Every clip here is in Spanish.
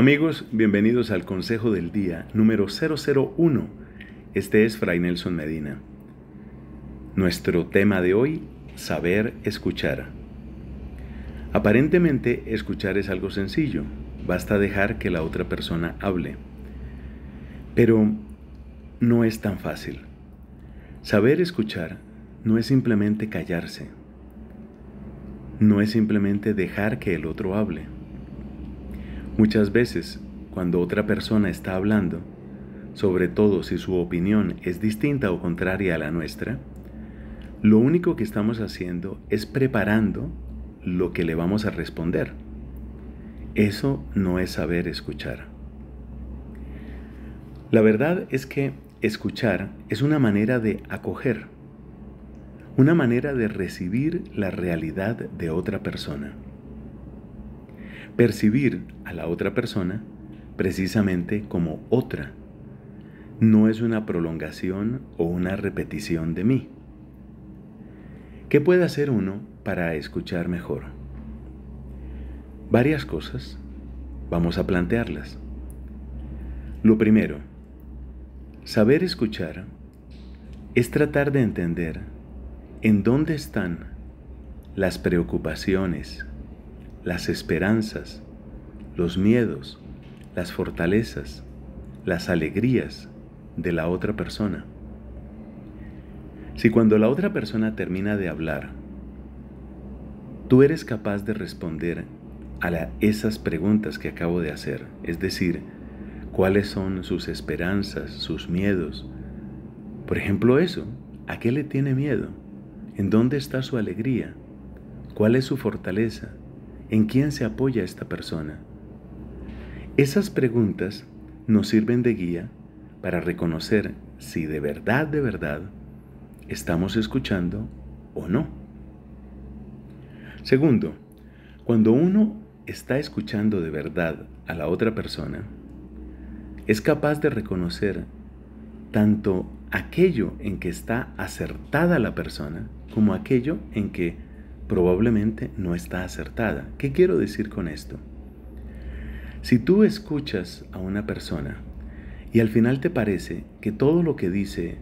Amigos, bienvenidos al Consejo del Día número 001. Este es Fray Nelson Medina. Nuestro tema de hoy, saber escuchar. Aparentemente, escuchar es algo sencillo, basta dejar que la otra persona hable. Pero no es tan fácil. Saber escuchar no es simplemente callarse, no es simplemente dejar que el otro hable Muchas veces, cuando otra persona está hablando, sobre todo si su opinión es distinta o contraria a la nuestra, lo único que estamos haciendo es preparando lo que le vamos a responder. Eso no es saber escuchar. La verdad es que escuchar es una manera de acoger, una manera de recibir la realidad de otra persona percibir a la otra persona precisamente como otra. No es una prolongación o una repetición de mí. ¿Qué puede hacer uno para escuchar mejor? Varias cosas. Vamos a plantearlas. Lo primero, saber escuchar es tratar de entender en dónde están las preocupaciones, las esperanzas, los miedos, las fortalezas, las alegrías de la otra persona. Si cuando la otra persona termina de hablar, tú eres capaz de responder a esas preguntas que acabo de hacer, es decir, cuáles son sus esperanzas, sus miedos. Por ejemplo, eso, ¿a qué le tiene miedo? ¿En dónde está su alegría? ¿Cuál es su fortaleza? ¿En quién se apoya esta persona? Esas preguntas nos sirven de guía para reconocer si de verdad, de verdad, estamos escuchando o no. Segundo, cuando uno está escuchando de verdad a la otra persona, es capaz de reconocer tanto aquello en que está acertada la persona como aquello en que probablemente no está acertada. ¿Qué quiero decir con esto? Si tú escuchas a una persona y al final te parece que todo lo que dice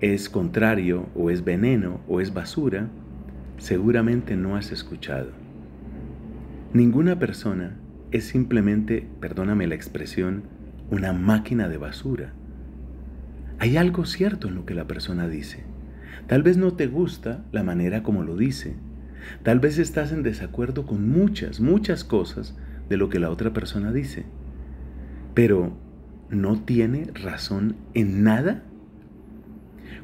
es contrario o es veneno o es basura, seguramente no has escuchado. Ninguna persona es simplemente, perdóname la expresión, una máquina de basura. Hay algo cierto en lo que la persona dice. Tal vez no te gusta la manera como lo dice, Tal vez estás en desacuerdo con muchas, muchas cosas de lo que la otra persona dice, pero ¿no tiene razón en nada?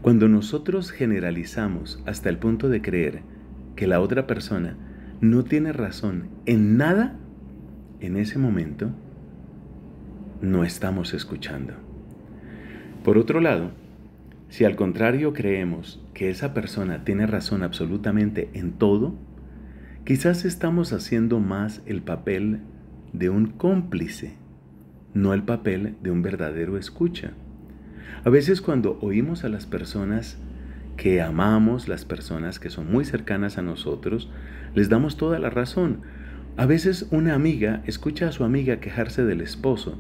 Cuando nosotros generalizamos hasta el punto de creer que la otra persona no tiene razón en nada, en ese momento no estamos escuchando. Por otro lado, si al contrario creemos que esa persona tiene razón absolutamente en todo, quizás estamos haciendo más el papel de un cómplice, no el papel de un verdadero escucha. A veces cuando oímos a las personas que amamos, las personas que son muy cercanas a nosotros, les damos toda la razón. A veces una amiga escucha a su amiga quejarse del esposo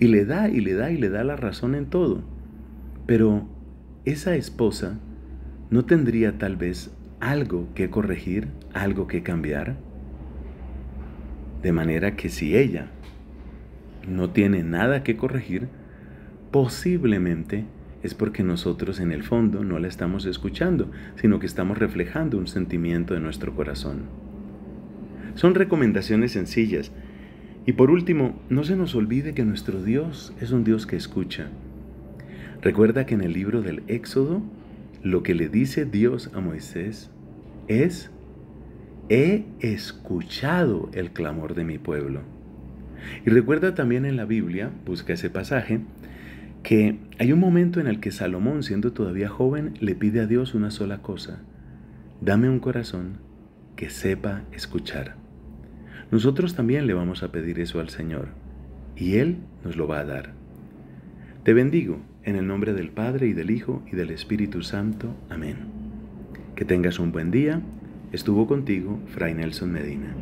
y le da y le da y le da la razón en todo. Pero esa esposa no tendría tal vez algo que corregir, algo que cambiar. De manera que si ella no tiene nada que corregir, posiblemente es porque nosotros en el fondo no la estamos escuchando, sino que estamos reflejando un sentimiento de nuestro corazón. Son recomendaciones sencillas. Y por último, no se nos olvide que nuestro Dios es un Dios que escucha, Recuerda que en el libro del Éxodo, lo que le dice Dios a Moisés es, he escuchado el clamor de mi pueblo. Y recuerda también en la Biblia, busca ese pasaje, que hay un momento en el que Salomón, siendo todavía joven, le pide a Dios una sola cosa, dame un corazón que sepa escuchar. Nosotros también le vamos a pedir eso al Señor, y Él nos lo va a dar. Te bendigo en el nombre del Padre y del Hijo y del Espíritu Santo. Amén. Que tengas un buen día. Estuvo contigo Fray Nelson Medina.